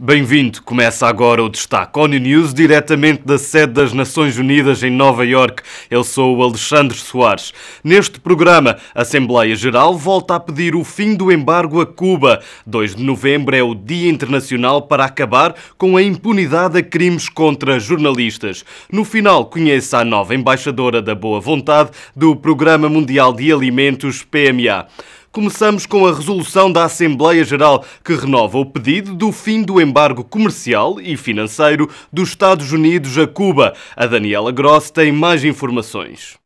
Bem-vindo. Começa agora o destaque ONU News, diretamente da sede das Nações Unidas em Nova York. Eu sou o Alexandre Soares. Neste programa, a Assembleia Geral volta a pedir o fim do embargo a Cuba. 2 de novembro é o Dia Internacional para acabar com a impunidade a crimes contra jornalistas. No final, conheça a nova embaixadora da boa vontade do Programa Mundial de Alimentos, PMA. Começamos com a resolução da Assembleia Geral que renova o pedido do fim do embargo comercial e financeiro dos Estados Unidos a Cuba. A Daniela Gross tem mais informações.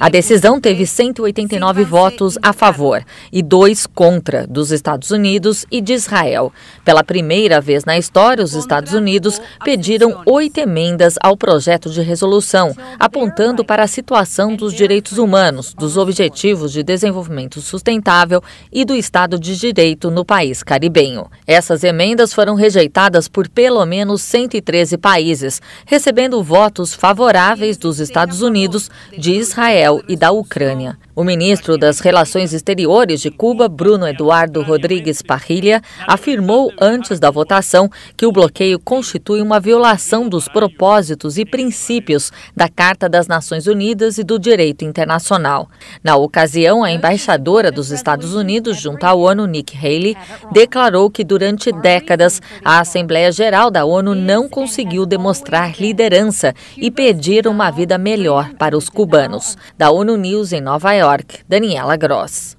A decisão teve 189 votos a favor e dois contra dos Estados Unidos e de Israel. Pela primeira vez na história, os Estados Unidos pediram oito emendas ao projeto de resolução, apontando para a situação dos direitos humanos, dos objetivos de desenvolvimento sustentável e do Estado de Direito no país caribenho. Essas emendas foram rejeitadas por pelo menos 113 países, recebendo votos favoráveis dos Estados Unidos, de de Israel e da Ucrânia. O ministro das Relações Exteriores de Cuba, Bruno Eduardo Rodrigues Parrilha, afirmou antes da votação que o bloqueio constitui uma violação dos propósitos e princípios da Carta das Nações Unidas e do direito internacional. Na ocasião, a embaixadora dos Estados Unidos junto à ONU, Nikki Haley, declarou que durante décadas a Assembleia Geral da ONU não conseguiu demonstrar liderança e pedir uma vida melhor para os cubanos. Da ONU News em Nova York, York, Daniela Gross.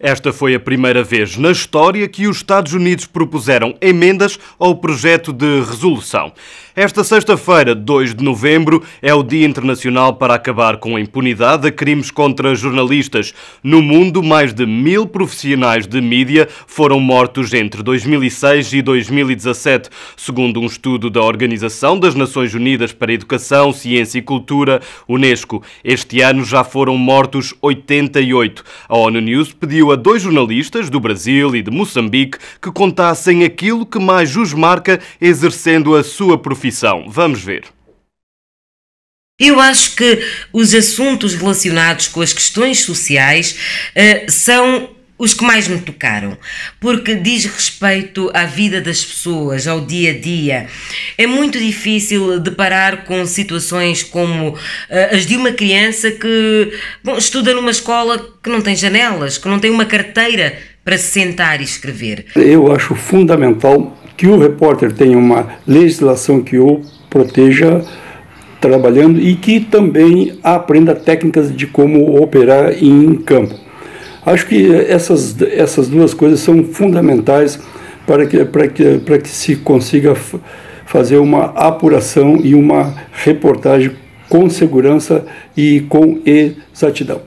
Esta foi a primeira vez na história que os Estados Unidos propuseram emendas ao projeto de resolução. Esta sexta-feira, 2 de novembro, é o Dia Internacional para acabar com a impunidade a crimes contra jornalistas. No mundo, mais de mil profissionais de mídia foram mortos entre 2006 e 2017, segundo um estudo da Organização das Nações Unidas para Educação, Ciência e Cultura, Unesco. Este ano já foram mortos 88. A ONU News pediu a dois jornalistas do Brasil e de Moçambique que contassem aquilo que mais os marca exercendo a sua profissão profissão. Vamos ver. Eu acho que os assuntos relacionados com as questões sociais uh, são os que mais me tocaram, porque diz respeito à vida das pessoas, ao dia a dia. É muito difícil deparar com situações como uh, as de uma criança que bom, estuda numa escola que não tem janelas, que não tem uma carteira para se sentar e escrever. Eu acho fundamental que o repórter tenha uma legislação que o proteja trabalhando e que também aprenda técnicas de como operar em campo. Acho que essas, essas duas coisas são fundamentais para que, para que, para que se consiga fazer uma apuração e uma reportagem com segurança e com exatidão.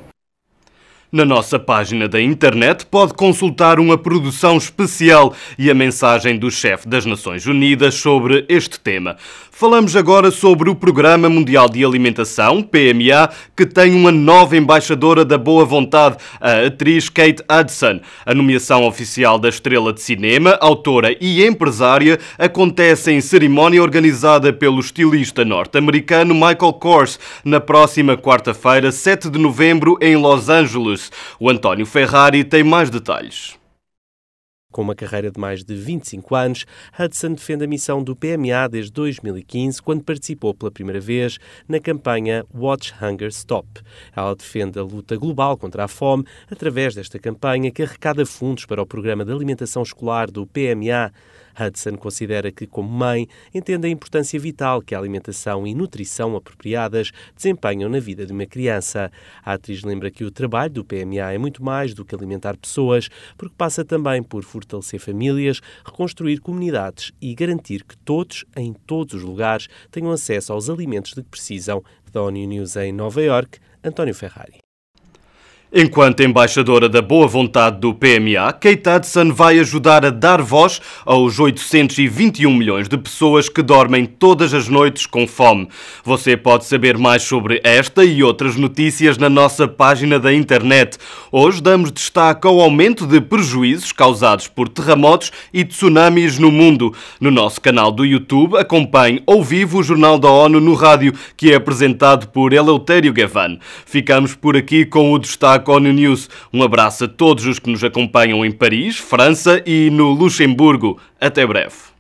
Na nossa página da internet pode consultar uma produção especial e a mensagem do chefe das Nações Unidas sobre este tema. Falamos agora sobre o Programa Mundial de Alimentação, PMA, que tem uma nova embaixadora da boa vontade, a atriz Kate Hudson. A nomeação oficial da estrela de cinema, autora e empresária acontece em cerimónia organizada pelo estilista norte-americano Michael Kors na próxima quarta-feira, 7 de novembro, em Los Angeles. O António Ferrari tem mais detalhes. Com uma carreira de mais de 25 anos, Hudson defende a missão do PMA desde 2015, quando participou pela primeira vez na campanha Watch Hunger Stop. Ela defende a luta global contra a fome através desta campanha que arrecada fundos para o Programa de Alimentação Escolar do PMA. Hudson considera que, como mãe, entende a importância vital que a alimentação e nutrição apropriadas desempenham na vida de uma criança. A atriz lembra que o trabalho do PMA é muito mais do que alimentar pessoas, porque passa também por fortalecer famílias, reconstruir comunidades e garantir que todos, em todos os lugares, tenham acesso aos alimentos de que precisam. Da ONU News em Nova York, António Ferrari. Enquanto embaixadora da boa vontade do PMA, Kate Hudson vai ajudar a dar voz aos 821 milhões de pessoas que dormem todas as noites com fome. Você pode saber mais sobre esta e outras notícias na nossa página da internet. Hoje damos destaque ao aumento de prejuízos causados por terremotos e tsunamis no mundo. No nosso canal do YouTube, acompanhe ao vivo o Jornal da ONU no rádio, que é apresentado por Eleutério Gavan. Ficamos por aqui com o destaque Marconi News. Um abraço a todos os que nos acompanham em Paris, França e no Luxemburgo. Até breve.